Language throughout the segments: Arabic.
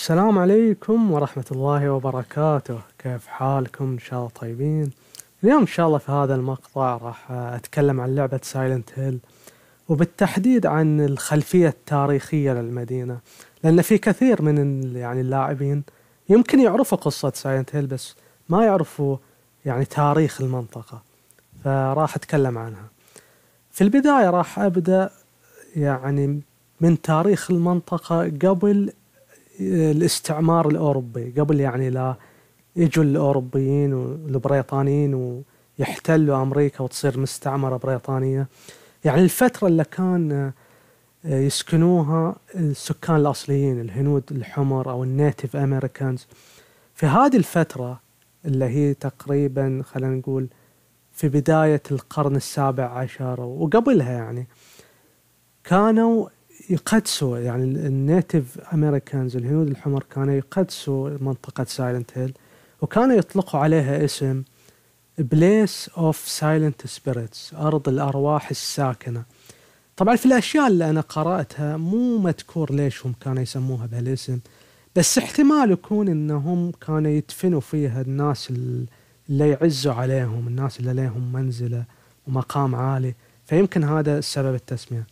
السلام عليكم ورحمة الله وبركاته كيف حالكم إن شاء الله طيبين اليوم إن شاء الله في هذا المقطع راح أتكلم عن لعبة سايلنت هيل وبالتحديد عن الخلفية التاريخية للمدينة لأن في كثير من يعني اللاعبين يمكن يعرفوا قصة سايلنت هيل بس ما يعرفوا يعني تاريخ المنطقة فراح أتكلم عنها في البداية راح أبدأ يعني من تاريخ المنطقة قبل الاستعمار الاوروبي قبل يعني لا يجوا الاوروبيين والبريطانيين ويحتلوا امريكا وتصير مستعمره بريطانيه يعني الفتره اللي كان يسكنوها السكان الاصليين الهنود الحمر او النيتف امريكانز في هذه الفتره اللي هي تقريبا خلينا نقول في بداية القرن السابع عشر وقبلها يعني كانوا يقدسوا يعني الناتيف امريكانز الهنود الحمر كانوا يقدسوا منطقه سايلنت هيل وكانوا يطلقوا عليها اسم بليس اوف سايلنت سبيريتس ارض الارواح الساكنه طبعا في الاشياء اللي انا قراتها مو مذكور ليش هم كانوا يسموها بهالاسم بس احتمال يكون انهم كانوا يدفنوا فيها الناس اللي يعزوا عليهم الناس اللي لهم منزله ومقام عالي فيمكن هذا سبب التسميه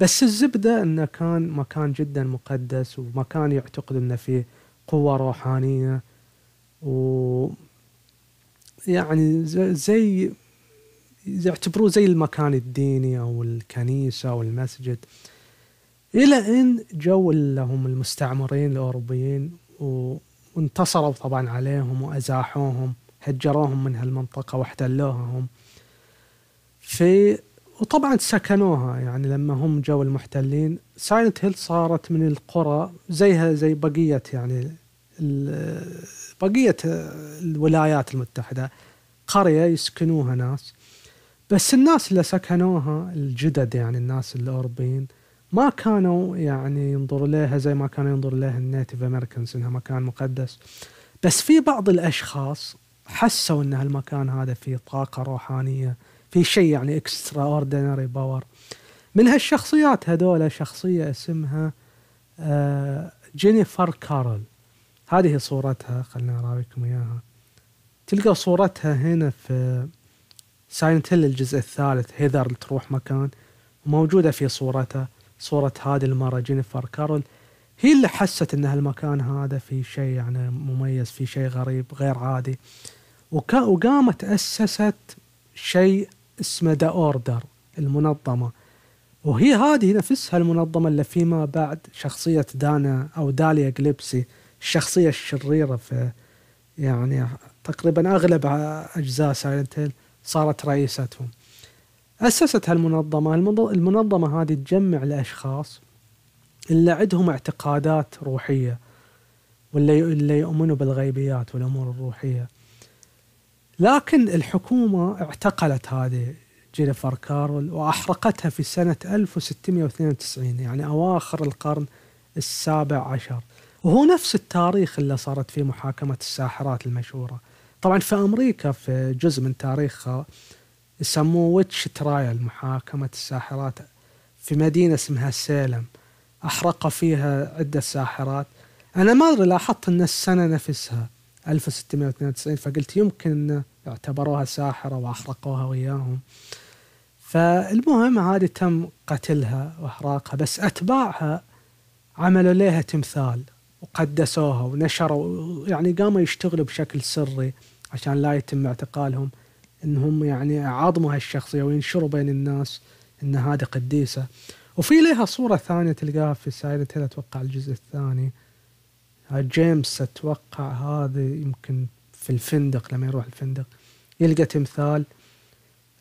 بس الزبده انه كان مكان جدا مقدس ومكان يعتقد انه فيه قوه روحانيه و يعني زي يعتبروه زي المكان الديني او الكنيسه او المسجد الى ان جو اللي هم المستعمرين الاوروبيين وانتصروا طبعا عليهم وازاحوهم هجروهم من هالمنطقه واحتلوها هم في وطبعا سكنوها يعني لما هم جو المحتلين سايلنت هيل صارت من القرى زيها زي بقية يعني بقية الولايات المتحدة قرية يسكنوها ناس بس الناس اللي سكنوها الجدد يعني الناس الأوروبيين ما كانوا يعني ينظروا لها زي ما كانوا ينظروا لها النيتيف امريكانز انها مكان مقدس بس في بعض الاشخاص حسوا ان هالمكان هذا فيه طاقه روحانيه في شيء يعني اكسترا اوردينري باور من هالشخصيات هذول شخصية اسمها جينيفر آه، كارل هذه صورتها خلنا أراويكم إياها تلقى صورتها هنا في ساينت هيل الجزء الثالث هيذر تروح مكان وموجودة في صورتها صورة هذه المرة جينيفر كارل هي اللي حست ان هالمكان هذا في شيء يعني مميز في شيء غريب غير عادي وقامت اسست شيء اسمه ذا اوردر المنظمه وهي هذه نفسها المنظمه اللي فيما بعد شخصيه دانا او داليا جليبسي الشخصيه الشريره في يعني تقريبا اغلب اجزاء سايلنت هيل صارت رئيستهم اسست هالمنظمه المنظمه هذه تجمع الاشخاص اللي عندهم اعتقادات روحيه واللي اللي يؤمنوا بالغيبيات والامور الروحيه لكن الحكومة اعتقلت هذه جينيفر كارول وأحرقتها في سنة 1692 يعني أواخر القرن السابع عشر وهو نفس التاريخ اللي صارت فيه محاكمة الساحرات المشهورة طبعا في أمريكا في جزء من تاريخها يسموه ويتش ترايل محاكمة الساحرات في مدينة اسمها سيلم أحرق فيها عدة ساحرات أنا ما أدري لاحظت أن السنة نفسها 1692 فقلت يمكن اعتبروها ساحرة وأحرقوها وياهم فالمهم هذه تم قتلها وإحراقها بس أتباعها عملوا لها تمثال وقدسوها ونشروا يعني قاموا يشتغلوا بشكل سري عشان لا يتم اعتقالهم انهم يعني عظموا هالشخصية وينشروا بين الناس ان هذه قديسة وفي لها صورة ثانية تلقاها في سايلنت اتوقع الجزء الثاني آه، جيمس اتوقع هذا يمكن في الفندق لما يروح الفندق يلقى تمثال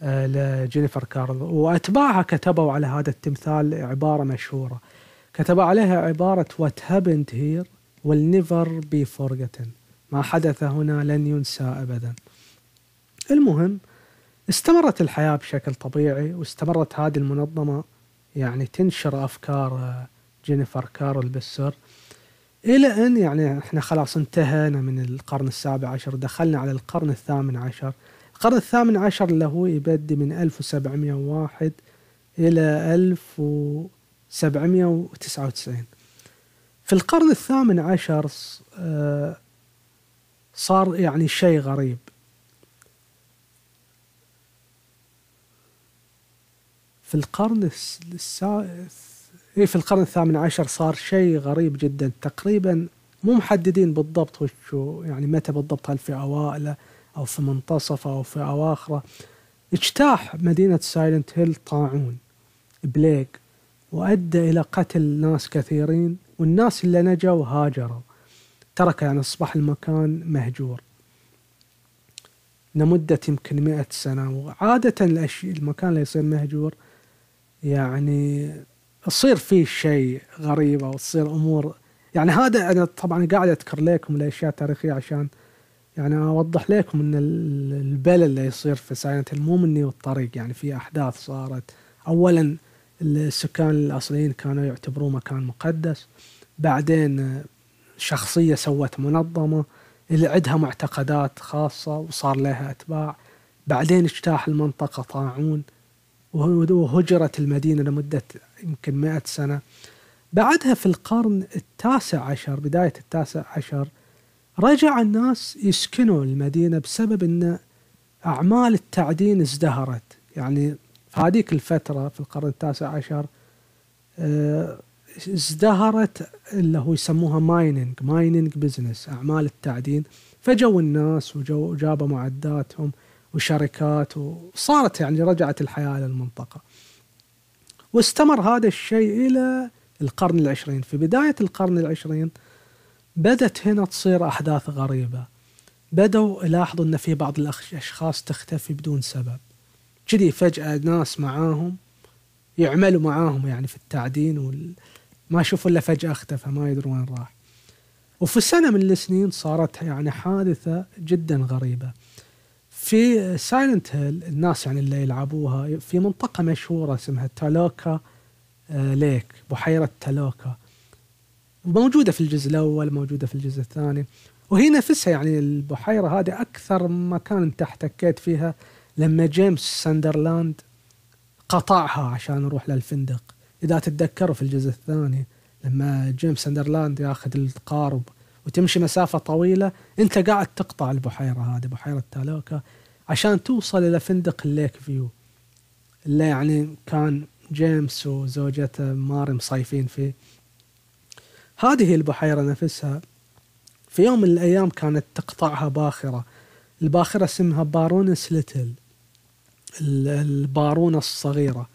آه، لجينيفر كارل واتباعها كتبوا على هذا التمثال عباره مشهوره كتبوا عليها عباره وات هابند هير will never be forgotten ما حدث هنا لن ينسى ابدا المهم استمرت الحياه بشكل طبيعي واستمرت هذه المنظمه يعني تنشر افكار آه، جينيفر كارل بالسر إلى أن يعني إحنا خلاص انتهينا من القرن السابع عشر دخلنا على القرن الثامن عشر القرن الثامن عشر اللي هو يبدي من 1701 إلى 1799 في القرن الثامن عشر آه، صار يعني شيء غريب في القرن السادس إيه، في القرن الثامن عشر صار شيء غريب جدا تقريبا مو محددين بالضبط وشو يعني متى بالضبط هل في اوائله او في منتصفه او في اواخره اجتاح مدينه سايلنت هيل طاعون بليك وادى الى قتل ناس كثيرين والناس اللي نجوا هاجروا ترك يعني اصبح المكان مهجور لمدة يمكن مئة سنة وعادة المكان اللي يصير مهجور يعني تصير في شيء غريبه وتصير امور يعني هذا انا طبعا قاعد اذكر لكم الاشياء التاريخيه عشان يعني اوضح لكم ان البلل اللي يصير في ساينت مو مني والطريق يعني في احداث صارت اولا السكان الاصليين كانوا يعتبروه مكان مقدس بعدين شخصيه سوت منظمه اللي عندها معتقدات خاصه وصار لها اتباع بعدين اجتاح المنطقه طاعون وهجرت المدينه لمده يمكن مئة سنة بعدها في القرن التاسع عشر بداية التاسع عشر رجع الناس يسكنوا المدينة بسبب أن أعمال التعدين ازدهرت يعني في هذيك الفترة في القرن التاسع عشر آه، ازدهرت اللي هو يسموها مايننج مايننج بزنس أعمال التعدين فجوا الناس وجابوا معداتهم وشركات وصارت يعني رجعت الحياة للمنطقة واستمر هذا الشيء إلى القرن العشرين في بداية القرن العشرين بدت هنا تصير أحداث غريبة بدأوا يلاحظوا أن في بعض الأشخاص تختفي بدون سبب كذي فجأة ناس معاهم يعملوا معاهم يعني في التعدين وال... ما شوفوا إلا فجأة اختفى ما يدروا وين راح وفي سنة من السنين صارت يعني حادثة جدا غريبة في سايلنت هيل الناس يعني اللي يلعبوها في منطقه مشهوره اسمها تالوكا آه، ليك بحيره تالوكا موجوده في الجزء الاول موجوده في الجزء الثاني وهي نفسها يعني البحيره هذه اكثر مكان انت احتكيت فيها لما جيمس ساندرلاند قطعها عشان يروح للفندق اذا تتذكروا في الجزء الثاني لما جيمس ساندرلاند ياخذ القارب وتمشي مسافه طويله انت قاعد تقطع البحيره هذه بحيره تالوكا عشان توصل الى فندق الليك فيو اللي يعني كان جيمس وزوجته ماري مصيفين فيه هذه البحيرة نفسها في يوم من الأيام كانت تقطعها باخرة الباخرة اسمها بارونس ليتل البارونة الصغيرة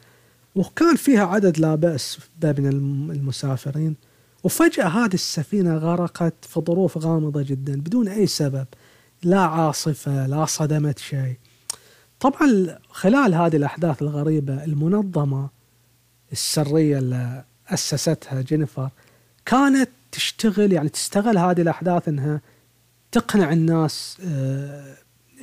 وكان فيها عدد لا بأس من المسافرين وفجأة هذه السفينة غرقت في ظروف غامضة جدا بدون أي سبب لا عاصفة لا صدمت شيء طبعا خلال هذه الأحداث الغريبة المنظمة السرية اللي أسستها جينيفر كانت تشتغل يعني تستغل هذه الأحداث أنها تقنع الناس آه،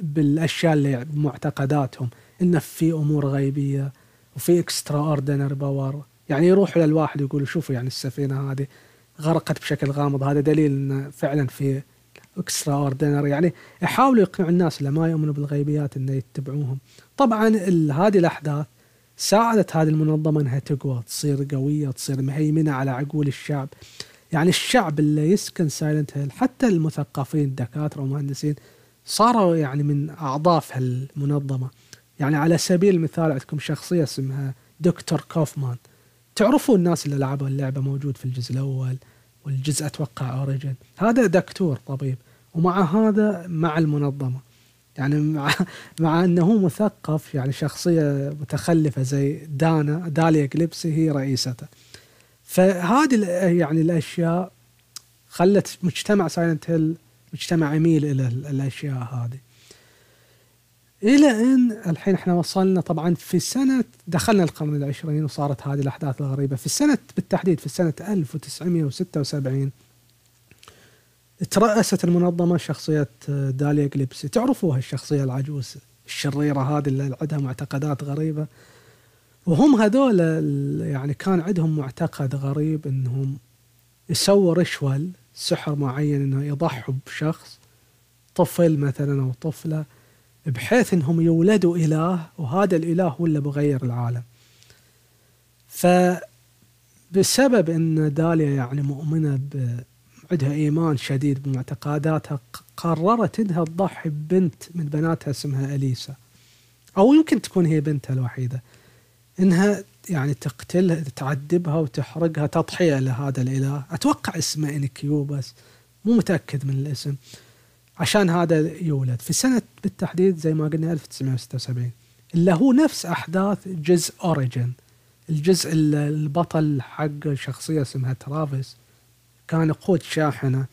بالأشياء اللي بمعتقداتهم أن في أمور غيبية وفي اكسترا اوردينري باور يعني يروحوا للواحد يقول شوفوا يعني السفينه هذه غرقت بشكل غامض هذا دليل انه فعلا في اكسترا اوردينري يعني يحاولوا يقنعوا الناس اللي ما يؤمنوا بالغيبيات انه يتبعوهم طبعا هذه الاحداث ساعدت هذه المنظمه انها تقوى تصير قويه تصير مهيمنه على عقول الشعب يعني الشعب اللي يسكن سايلنت هيل حتى المثقفين الدكاتره والمهندسين صاروا يعني من اعضاء هالمنظمه يعني على سبيل المثال عندكم شخصيه اسمها دكتور كوفمان تعرفوا الناس اللي لعبوا اللعبه موجود في الجزء الاول والجزء اتوقع اوريجن هذا دكتور طبيب ومع هذا مع المنظمه يعني مع مع انه مثقف يعني شخصيه متخلفه زي دانا داليا كليبسي هي رئيسته فهذه يعني الاشياء خلت مجتمع سايلنت هيل مجتمع يميل الى الاشياء هذه الى ان الحين احنا وصلنا طبعا في سنه دخلنا القرن العشرين وصارت هذه الاحداث الغريبه في السنه بالتحديد في سنه 1976 ترأست المنظمة شخصية آه، داليا جليبسي تعرفوها الشخصية العجوز الشريرة هذه اللي عندها معتقدات غريبة وهم هذول يعني كان عندهم معتقد غريب انهم يسووا رشوة سحر معين انه يضحوا بشخص طفل مثلا او طفلة بحيث انهم يولدوا اله وهذا الاله هو اللي بغير العالم فبسبب ان داليا يعني مؤمنه ب... عندها ايمان شديد بمعتقداتها قررت انها تضحي ببنت من بناتها اسمها اليسا او يمكن تكون هي بنتها الوحيده انها يعني تقتلها تعذبها وتحرقها تضحيه لهذا الاله اتوقع اسمه انكيوبس مو متاكد من الاسم عشان هذا يولد في سنة بالتحديد زي ما قلنا 1976 اللي هو نفس أحداث جزء أوريجن الجزء البطل حق شخصية اسمها ترافيس كان قود شاحنة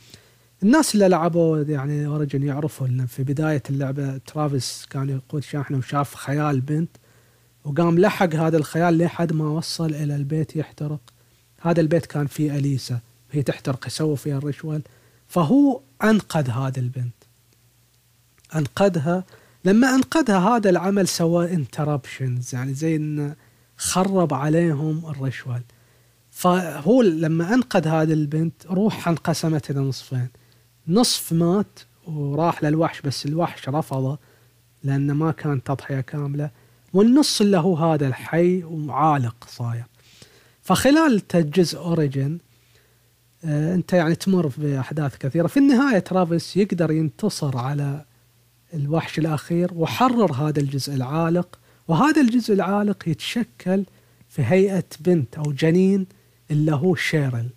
الناس اللي لعبوا يعني اوريجن يعرفوا ان في بدايه اللعبه ترافيس كان يقود شاحنه وشاف خيال بنت وقام لحق هذا الخيال لحد ما وصل الى البيت يحترق هذا البيت كان فيه اليسا هي تحترق يسوي فيها الريشوال فهو أنقذ هذه البنت أنقذها لما أنقذها هذا العمل سوى انتربشنز يعني زي أنه خرب عليهم الرشوة فهو لما أنقذ هذه البنت روحها انقسمت إلى نصفين نصف مات وراح للوحش بس الوحش رفضه لأنه ما كان تضحية كاملة والنص اللي هو هذا الحي وعالق صاير فخلال تجز أوريجن آه، انت يعني تمر باحداث كثيره في النهايه ترافيس يقدر ينتصر على الوحش الاخير وحرر هذا الجزء العالق وهذا الجزء العالق يتشكل في هيئه بنت او جنين اللي هو شيرل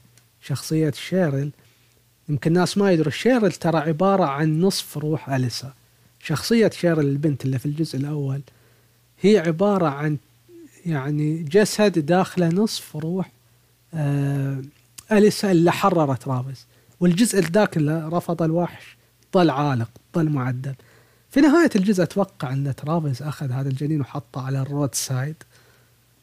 شخصيه شيرل يمكن الناس ما يدروا شيرل ترى عباره عن نصف روح اليسا شخصيه شيرل البنت اللي في الجزء الاول هي عباره عن يعني جسد داخله نصف روح آه اليسا اللي حررت ترافيس والجزء ذاك اللي رفض الوحش ظل عالق ظل معدل في نهاية الجزء أتوقع أن ترافيس أخذ هذا الجنين وحطه على الرود سايد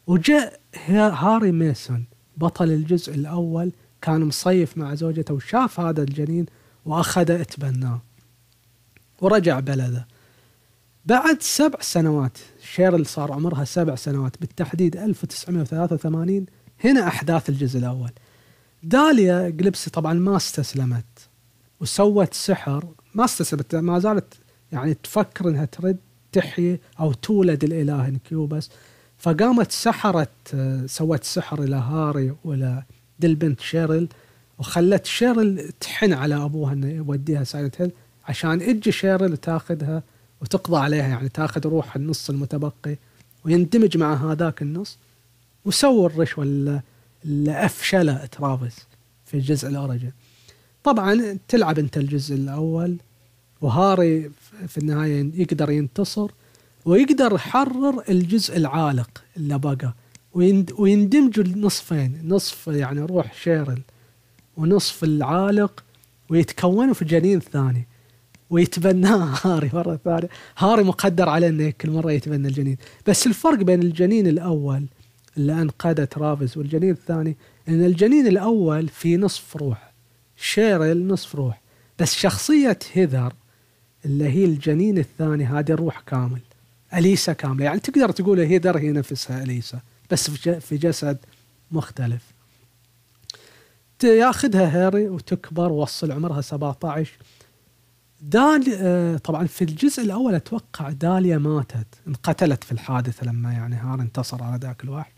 وجاء هاري ميسون بطل الجزء الأول كان مصيف مع زوجته وشاف هذا الجنين وأخذه اتبناه ورجع بلده بعد سبع سنوات شيرل صار عمرها سبع سنوات بالتحديد 1983 هنا أحداث الجزء الأول داليا جلبسي طبعا ما استسلمت وسوت سحر ما استسلمت ما زالت يعني تفكر انها ترد تحيي او تولد الاله انكيوبس فقامت سحرت سوت سحر الى هاري ولا دي البنت شيرل وخلت شيرل تحن على ابوها انه يوديها سايلنت هيل عشان تجي شيرل تاخذها وتقضى عليها يعني تاخذ روح النص المتبقي ويندمج مع هذاك النص وسووا الرشوه اللي افشله ترافيس في الجزء الاوريجن طبعا تلعب انت الجزء الاول وهاري في النهايه يقدر ينتصر ويقدر يحرر الجزء العالق اللي بقى ويندمجوا النصفين نصف يعني روح شيرل ونصف العالق ويتكونوا في جنين ثاني ويتبناه هاري مرة ثانية هاري مقدر عليه انه كل مرة يتبنى الجنين بس الفرق بين الجنين الأول اللي أنقذت رافز والجنين الثاني أن الجنين الأول في نصف روح شيرل نصف روح بس شخصية هيذر اللي هي الجنين الثاني هذه الروح كامل أليسا كاملة يعني تقدر تقول هيذر هي نفسها أليسا بس في جسد مختلف ياخذها هاري وتكبر وصل عمرها 17 دال آه، طبعا في الجزء الاول اتوقع داليا ماتت انقتلت في الحادثه لما يعني هار انتصر على ذاك الوحش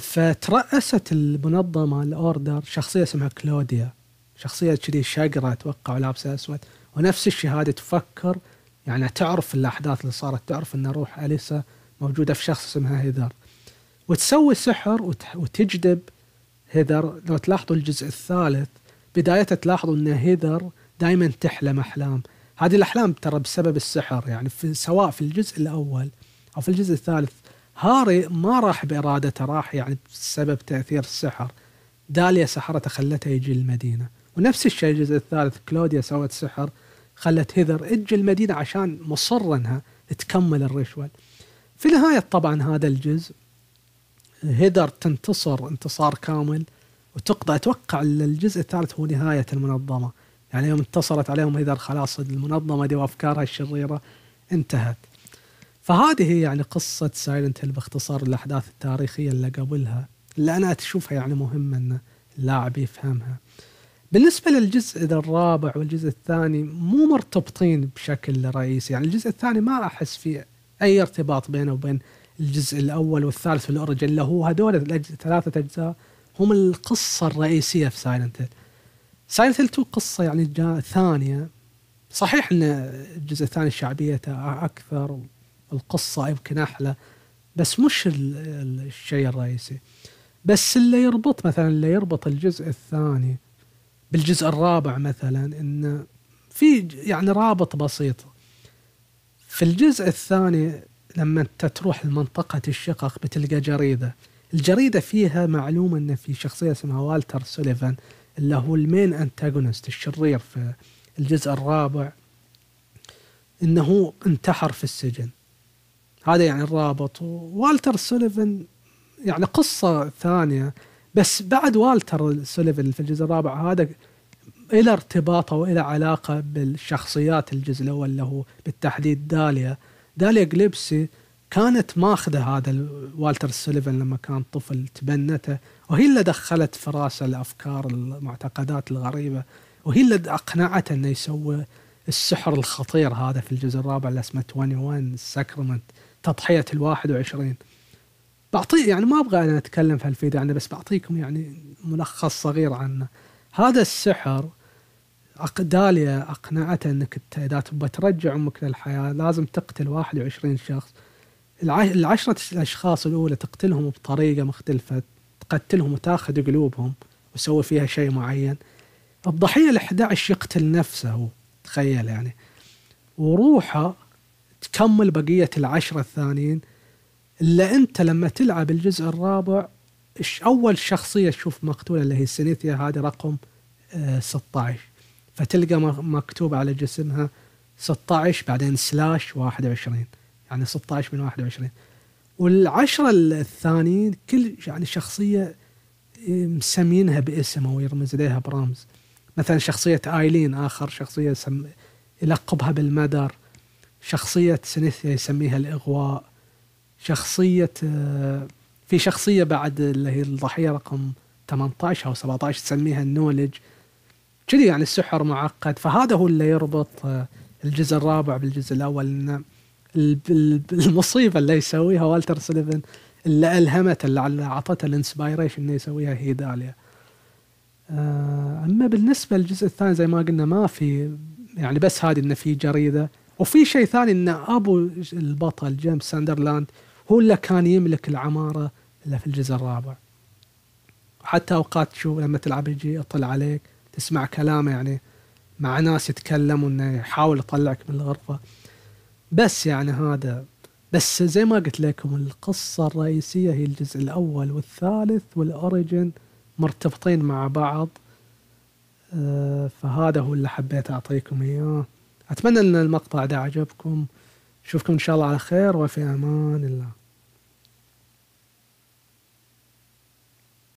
فترأست المنظمه الاوردر شخصيه اسمها كلوديا شخصيه كذي شقره اتوقع ولابسه اسود ونفس الشيء هذه تفكر يعني تعرف الاحداث اللي صارت تعرف ان روح اليسا موجوده في شخص اسمها هيدر وتسوي سحر وتجذب هيدر لو تلاحظوا الجزء الثالث بدايته تلاحظوا ان هيدر دائما تحلم احلام هذه الاحلام ترى بسبب السحر يعني في سواء في الجزء الاول او في الجزء الثالث هاري ما راح بارادته راح يعني بسبب تاثير السحر داليا سحرته خلته يجي المدينه ونفس الشيء الجزء الثالث كلوديا سوت سحر خلت هيذر تجي المدينه عشان مصره انها تكمل الرشوه في نهايه طبعا هذا الجزء هيدر تنتصر انتصار كامل وتقضى اتوقع الجزء الثالث هو نهايه المنظمه يعني يوم انتصرت عليهم اذا خلاص المنظمه دي وافكارها الشريره انتهت فهذه هي يعني قصة سايلنت هيل باختصار الأحداث التاريخية اللي قبلها اللي أنا أشوفها يعني مهمة أن اللاعب يفهمها بالنسبة للجزء الرابع والجزء الثاني مو مرتبطين بشكل رئيسي يعني الجزء الثاني ما أحس فيه أي ارتباط بينه وبين الجزء الأول والثالث في الأوريجن اللي هو هذول ثلاثة أجزاء هم القصة الرئيسية في سايلنت هيل سايلنت هيل 2 قصه يعني ثانيه صحيح ان الجزء الثاني شعبيته اكثر والقصه يمكن احلى بس مش الشيء الرئيسي بس اللي يربط مثلا اللي يربط الجزء الثاني بالجزء الرابع مثلا ان في يعني رابط بسيط في الجزء الثاني لما انت تروح لمنطقة الشقق بتلقى جريدة الجريدة فيها معلومة ان في شخصية اسمها والتر سوليفان اللي هو المين انتاجونست الشرير في الجزء الرابع انه انتحر في السجن هذا يعني الرابط ووالتر سوليفن يعني قصة ثانية بس بعد والتر سوليفن في الجزء الرابع هذا إلى ارتباطه وإلى علاقة بالشخصيات الجزء الأول اللي هو بالتحديد داليا داليا جليبسي كانت ماخذه هذا والتر سوليفان لما كان طفل تبنته وهي اللي دخلت في راسه الافكار المعتقدات الغريبه وهي اللي اقنعته انه يسوي السحر الخطير هذا في الجزء الرابع اللي اسمه 21 ساكرمنت تضحيه ال 21 بعطيه يعني ما ابغى انا اتكلم في الفيديو عنه بس بعطيكم يعني ملخص صغير عنه هذا السحر داليا اقنعته انك اذا تبغى ترجع امك للحياه لازم تقتل 21 شخص العشرة الأشخاص الأولى تقتلهم بطريقة مختلفة تقتلهم وتاخذ قلوبهم وسوي فيها شيء معين الضحية ال11 يقتل نفسه هو تخيل يعني وروحه تكمل بقية العشرة الثانيين إلا أنت لما تلعب الجزء الرابع أول شخصية تشوف مقتولة اللي هي سينيثيا هذه رقم 16 آه، فتلقى مكتوب على جسمها 16 بعدين سلاش 21 يعني 16 من 21 والعشرة الثانيين كل يعني شخصية إيه، مسمينها باسم أو يرمز لها برمز مثلا شخصية آيلين آخر شخصية سم... يلقبها بالمدر شخصية سينيثيا يسميها الإغواء شخصية آه، في شخصية بعد اللي هي الضحية رقم 18 أو 17 تسميها النولج كذي يعني السحر معقد فهذا هو اللي يربط آه، الجزء الرابع بالجزء الأول إنه المصيبه اللي يسويها والتر سليفن اللي الهمته اللي اعطته الانسبايريشن انه يسويها هي داليا آه، اما بالنسبه للجزء الثاني زي ما قلنا ما في يعني بس هذه انه في جريده وفي شيء ثاني ان ابو البطل جيمس ساندرلاند هو اللي كان يملك العماره اللي في الجزء الرابع حتى اوقات تشوف لما تلعب يجي يطلع عليك تسمع كلامه يعني مع ناس يتكلموا انه يحاول يطلعك من الغرفه بس يعني هذا بس زي ما قلت لكم القصة الرئيسية هي الجزء الأول والثالث والأوريجن مرتبطين مع بعض آه، فهذا هو اللي حبيت أعطيكم إياه أتمنى أن المقطع ده عجبكم أشوفكم إن شاء الله على خير وفي أمان الله